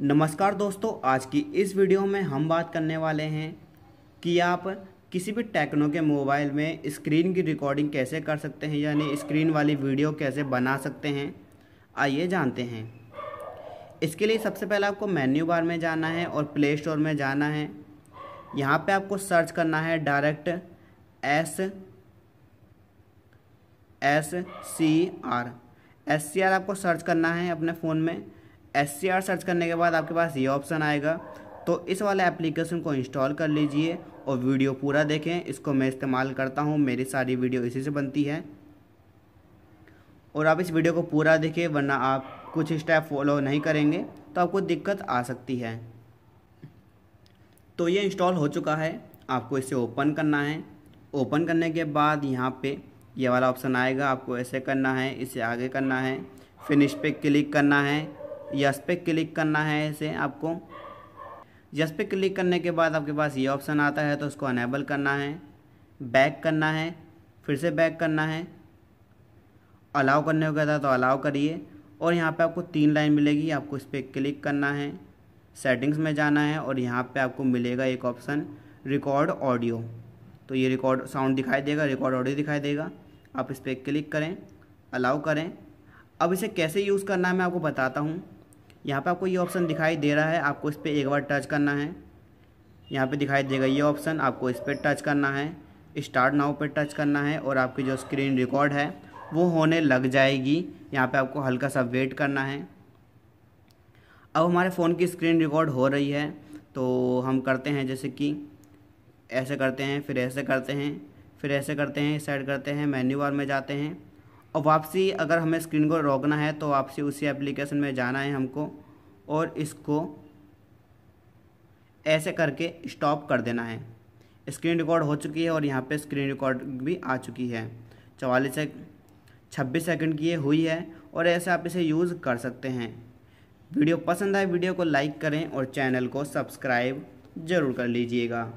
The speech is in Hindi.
नमस्कार दोस्तों आज की इस वीडियो में हम बात करने वाले हैं कि आप किसी भी टेक्नो के मोबाइल में स्क्रीन की रिकॉर्डिंग कैसे कर सकते हैं यानी स्क्रीन वाली वीडियो कैसे बना सकते हैं आइए जानते हैं इसके लिए सबसे पहले आपको मेन्यू बार में जाना है और प्ले स्टोर में जाना है यहाँ पे आपको सर्च करना है direct S S C R S C R आपको सर्च करना है अपने फ़ोन में एस सी आर सर्च करने के बाद आपके पास ये ऑप्शन आएगा तो इस वाले एप्लीकेशन को इंस्टॉल कर लीजिए और वीडियो पूरा देखें इसको मैं इस्तेमाल करता हूँ मेरी सारी वीडियो इसी से बनती है और आप इस वीडियो को पूरा देखें वरना आप कुछ स्टेप फॉलो नहीं करेंगे तो आपको दिक्कत आ सकती है तो ये इंस्टॉल हो चुका है आपको इसे ओपन करना है ओपन करने के बाद यहाँ पे ये वाला ऑप्शन आएगा आपको ऐसे करना है इसे आगे करना है फिनिश पे क्लिक करना है यस पे क्लिक करना है इसे आपको यस पे क्लिक करने के बाद आपके पास ये ऑप्शन आता है तो उसको अनेबल करना है बैक करना है फिर से बैक करना है अलाउ करने को कहता तो अलाउ करिए और यहाँ पे आपको तीन लाइन मिलेगी आपको इस पर क्लिक करना है सेटिंग्स में जाना है और यहाँ पे आपको मिलेगा एक ऑप्शन रिकॉर्ड ऑडियो तो ये रिकॉर्ड साउंड दिखाई देगा रिकॉर्ड ऑडियो दिखाई देगा आप इस पर क्लिक करें अलाउ करें अब इसे कैसे यूज़ करना है मैं आपको बताता हूँ यहाँ पर आपको ये ऑप्शन दिखाई दे रहा है आपको इस पर एक बार टच करना है यहाँ पे दिखाई देगा ये ऑप्शन आपको इस पर टच करना है स्टार्ट नाव पर टच करना है और आपकी जो स्क्रीन रिकॉर्ड है वो होने लग जाएगी यहाँ पे आपको हल्का सा वेट करना है अब हमारे फ़ोन की स्क्रीन रिकॉर्ड हो रही है तो हम करते हैं जैसे कि ऐसे करते हैं फिर ऐसे करते हैं फिर ऐसे करते हैं इस साइड करते हैं मेन्यू बार में जाते हैं और वापसी अगर हमें स्क्रीन को रोकना है तो वापसी उसी एप्लीकेशन में जाना है हमको और इसको ऐसे करके स्टॉप कर देना है स्क्रीन रिकॉर्ड हो चुकी है और यहाँ पे स्क्रीन रिकॉर्ड भी आ चुकी है चवालीस से छब्बीस सेकंड की ये हुई है और ऐसे आप इसे यूज़ कर सकते हैं वीडियो पसंद आए वीडियो को लाइक करें और चैनल को सब्सक्राइब ज़रूर कर लीजिएगा